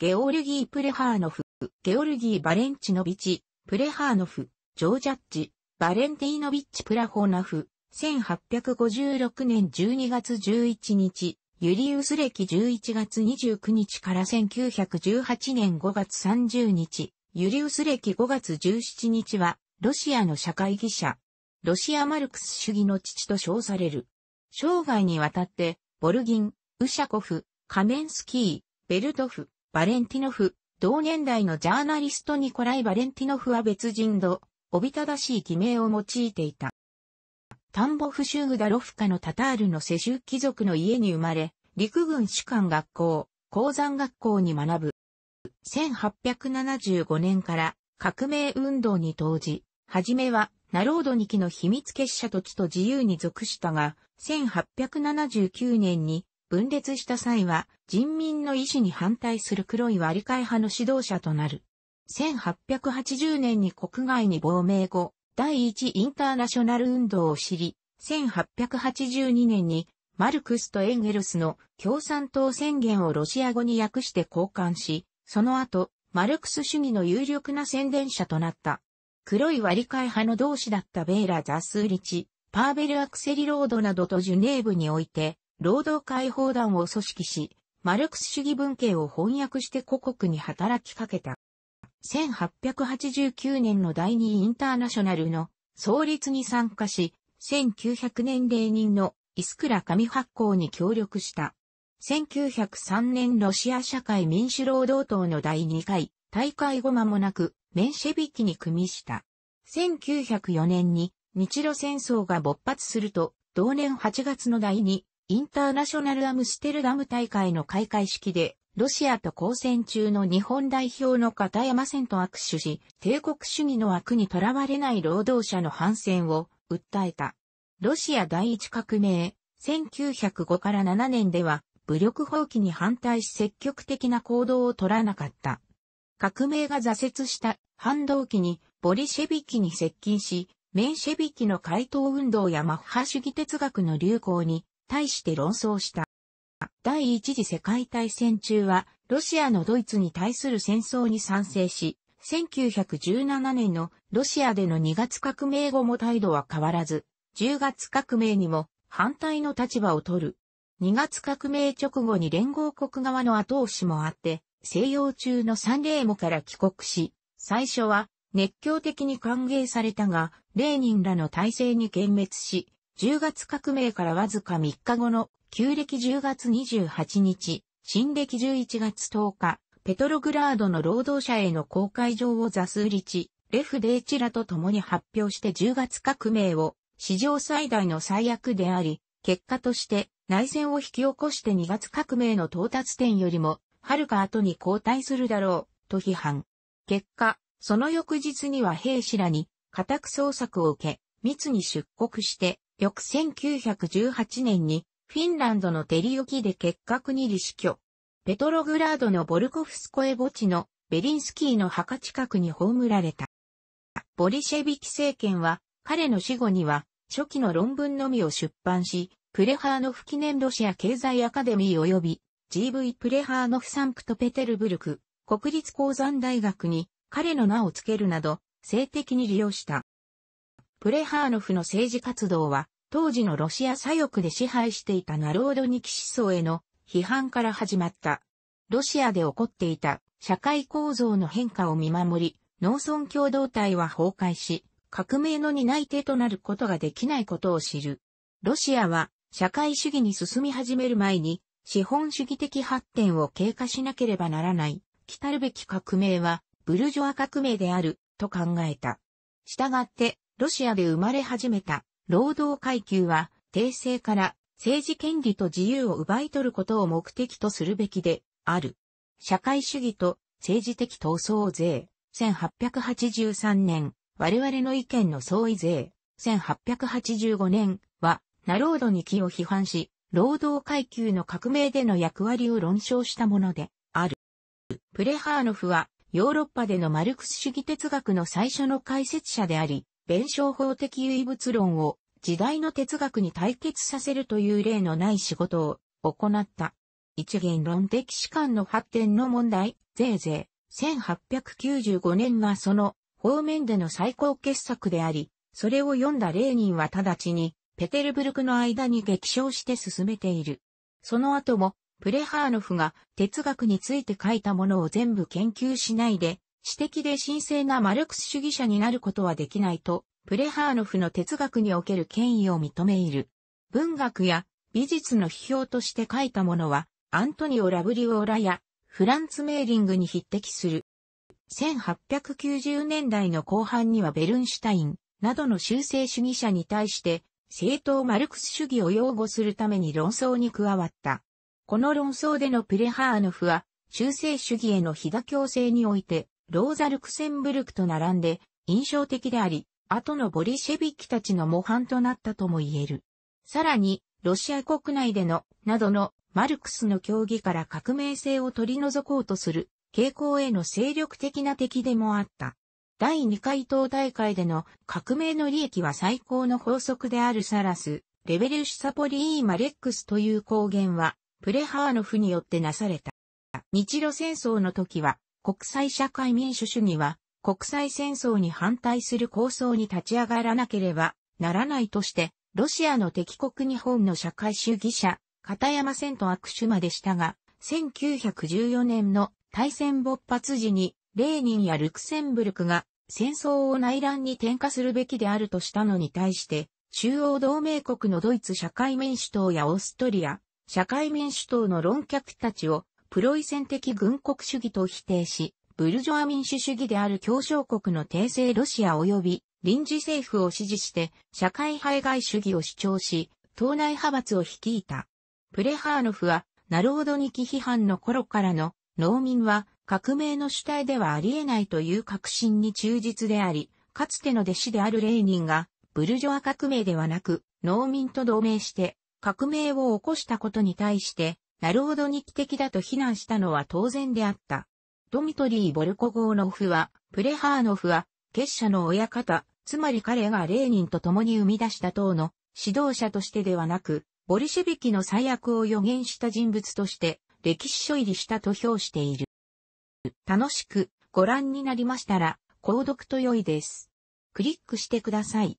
ゲオルギー・プレハーノフ、ゲオルギー・バレンチノビチ、プレハーノフ、ジョージャッジ、バレンティーノビッチ・プラホーナフ、1856年12月11日、ユリウス歴11月29日から1918年5月30日、ユリウス歴5月17日は、ロシアの社会義者、ロシアマルクス主義の父と称される。生涯にわたって、ボルギン、ウシャコフ、カメンスキー、ベルトフ、バレンティノフ、同年代のジャーナリストニコライ・バレンティノフは別人度、おびただしい偽名を用いていた。タンボフシューグダロフカのタタールの世襲貴族の家に生まれ、陸軍士官学校、鉱山学校に学ぶ。1875年から革命運動に投じ、はじめは、ナロードニキの秘密結社と地と自由に属したが、1879年に分裂した際は、人民の意思に反対する黒い割り替え派の指導者となる。1880年に国外に亡命後、第一インターナショナル運動を知り、1882年にマルクスとエンゲルスの共産党宣言をロシア語に訳して交換し、その後、マルクス主義の有力な宣伝者となった。黒い割り替え派の同志だったベーラ・ザスーリチ、パーベル・アクセリロードなどとジュネーブにおいて、労働解放団を組織し、マルクス主義文献を翻訳して故国に働きかけた。1889年の第二インターナショナルの創立に参加し、1900年例人のイスクラ紙発行に協力した。1903年ロシア社会民主労働党の第2回大会後間もなくメンシェビキに組みした。1904年に日露戦争が勃発すると同年8月の第2インターナショナルアムステルダム大会の開会式で、ロシアと交戦中の日本代表の片山戦と握手し、帝国主義の枠にとらわれない労働者の反戦を訴えた。ロシア第一革命、1905から7年では、武力放棄に反対し積極的な行動を取らなかった。革命が挫折した反動期にボリシェビキに接近し、メンシェビキの回答運動やマッハ主義哲学の流行に対して論争した。第一次世界大戦中は、ロシアのドイツに対する戦争に賛成し、1917年のロシアでの2月革命後も態度は変わらず、10月革命にも反対の立場を取る。2月革命直後に連合国側の後押しもあって、西洋中のサンレーモから帰国し、最初は熱狂的に歓迎されたが、レーニンらの体制に幻滅し、10月革命からわずか3日後の旧暦10月28日、新暦11月10日、ペトログラードの労働者への公開状をザスーリチ、レフ・デーチラと共に発表して10月革命を史上最大の最悪であり、結果として内戦を引き起こして2月革命の到達点よりも、はるか後に後退するだろう、と批判。結果、その翌日には兵士らに家宅捜索を受け、密に出国して、翌1918年にフィンランドのテリオキで結核に離死去。ペトログラードのボルコフスコエ墓地のベリンスキーの墓近くに葬られた。ボリシェビキ政権は彼の死後には初期の論文のみを出版し、プレハーノフ記念ロシア経済アカデミー及び GV プレハーノフサンクトペテルブルク国立鉱山大学に彼の名を付けるなど性的に利用した。プレハーノフの政治活動は、当時のロシア左翼で支配していたナロードニキ思想への批判から始まった。ロシアで起こっていた社会構造の変化を見守り、農村共同体は崩壊し、革命の担い手となることができないことを知る。ロシアは社会主義に進み始める前に、資本主義的発展を経過しなければならない、来るべき革命は、ブルジョア革命である、と考えた。したがって、ロシアで生まれ始めた労働階級は、帝政から政治権利と自由を奪い取ることを目的とするべきである。社会主義と政治的闘争税、1883年、我々の意見の相違税、1885年は、ナロードに気を批判し、労働階級の革命での役割を論証したものである。プレハーノフは、ヨーロッパでのマルクス主義哲学の最初の解説者であり、弁証法的唯物論を時代の哲学に対決させるという例のない仕事を行った。一元論的史観の発展の問題、ぜいぜい1895年がその方面での最高傑作であり、それを読んだレーニンは直ちにペテルブルクの間に激賞して進めている。その後もプレハーノフが哲学について書いたものを全部研究しないで私的で神聖なマルクス主義者になることはできないと、プレハーノフの哲学における権威を認めいる。文学や美術の批評として書いたものは、アントニオ・ラブリオーラやフランツ・メーリングに匹敵する。1890年代の後半にはベルンシュタインなどの修正主義者に対して、正当マルクス主義を擁護するために論争に加わった。この論争でのプレハーノフは、修正主義への非妥協性において、ローザ・ルクセンブルクと並んで印象的であり、後のボリシェビキたちの模範となったとも言える。さらに、ロシア国内での、などの、マルクスの協議から革命性を取り除こうとする、傾向への精力的な敵でもあった。第2回党大会での革命の利益は最高の法則であるサラス、レベルシサポリーマレックスという公言は、プレハーノフによってなされた。日露戦争の時は、国際社会民主主義は、国際戦争に反対する構想に立ち上がらなければならないとして、ロシアの敵国日本の社会主義者、片山戦と握手までしたが、1914年の大戦勃発時に、レーニンやルクセンブルクが戦争を内乱に転嫁するべきであるとしたのに対して、中央同盟国のドイツ社会民主党やオーストリア、社会民主党の論客たちをプロイセン的軍国主義と否定し、ブルジョア民主主義である協商国の帝政ロシア及び臨時政府を支持して社会排外主義を主張し、党内派閥を率いた。プレハーノフは、ナロードニキ批判の頃からの農民は革命の主体ではあり得ないという確信に忠実であり、かつての弟子であるレーニンがブルジョア革命ではなく農民と同盟して革命を起こしたことに対してなるほど日記的だと非難したのは当然であった。ドミトリー・ボルコゴーノフは、プレハーノフは、結社の親方、つまり彼がレーニンと共に生み出した党の指導者としてではなく、ボリシェビキの最悪を予言した人物として、歴史書入りしたと評している。楽しくご覧になりましたら、購読と良いです。クリックしてください。